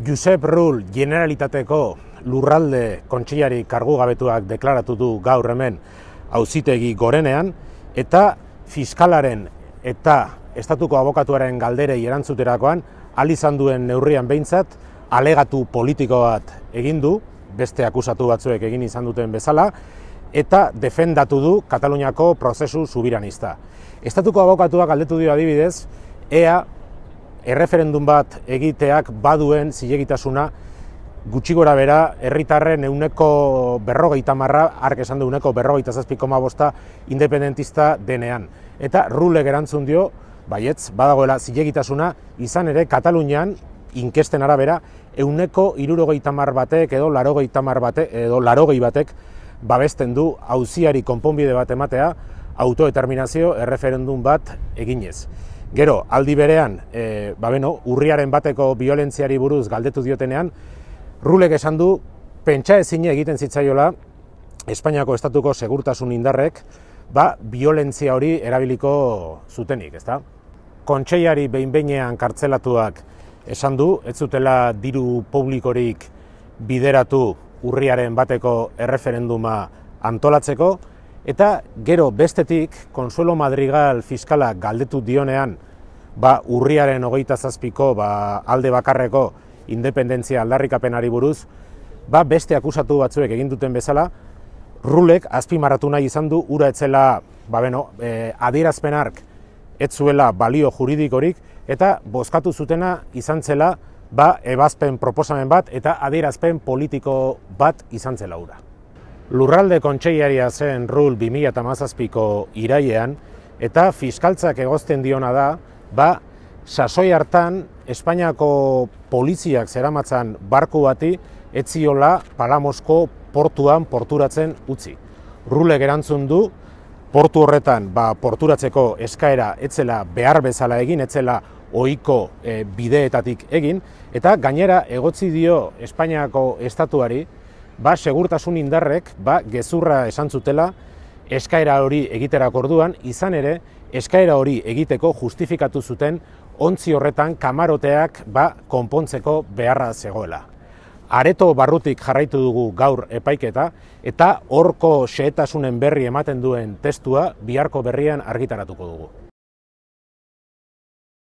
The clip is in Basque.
Josep Rull Generalitateko lurralde kontsiliari kargugabetuak deklaratu du gaur hemen auzitegi gorenean eta fiskalaren eta estatuko abokatuaren galderei erantzuterakoan alizan duen neurrian behintzat alegatu politiko bat egin du beste akusatu batzuek egin izan duten bezala eta defendatu du Kataluniako prozesu subiranista. Estatuko abokatuak aldetu dio adibidez, ea erreferendum bat egiteak baduen zilegitasuna gutxi gora bera herritarren euneko berrogeita marra, ark esan du euneko berrogeita zazpikoma bosta independentista denean. Eta rule gerantzun dio, baietz, badagoela zilegitasuna, izan ere Katalunian, inkesten arabera, euneko irurogeita mar batek edo larogeita batek edo larogei batek babesten du hauziari konponbide bat ematea, autodeterminazio erreferendum bat eginez. Gero, aldi berean, e, ba beno, urriaren bateko violentziari buruz galdetu diotenean, rulek esan du, pentsa ezin egiten zitzaiola, Espainiako Estatuko segurtasun indarrek, ba, violentzia hori erabiliko zutenik, ezta? Kontseiari behinbeinean kartzelatuak esan du, ez zutela diru publikorik bideratu urriaren bateko erreferenduma antolatzeko, Eta gero bestetik, konsuelo Madrigal fiskala galdetu dionean, ba, urriaren hogeita zazpiko ba, alde bakarreko independentzia aldarrikapenari buruz, ba, beste akusatu batzuek egin duten bezala, rulek maratu nahi izan du ura etzela ba, beno, e, adierazpenark ez zuela balio juridikorik eta bozkatu zutena izan zela ba, ebazpen proposamen bat eta adierazpen politiko bat izan zela ura. Lurralde kontseiaria zen rul 2008ko irailean eta fiskaltzak egozten diona da, ba, sasoi hartan, Espainiako poliziak zeramatzen barku bati, etziola Palamosko portuan porturatzen utzi. Rule gerantzun du, portu horretan, ba, porturatzeko eskaera etzela behar bezala egin, etzela oiko eh, bideetatik egin, eta gainera egotzi dio Espainiako estatuari, ba, segurtasun indarrek ba, gezurra esan zutela eskaera hori egiterak orduan, izan ere, eskaera hori egiteko justifikatu zuten ontzi horretan kamaroteak ba, konpontzeko beharra zegoela. Areto barrutik jarraitu dugu gaur epaiketa eta horko xehetasunen berri ematen duen testua biharko berrian argitaratuko dugu.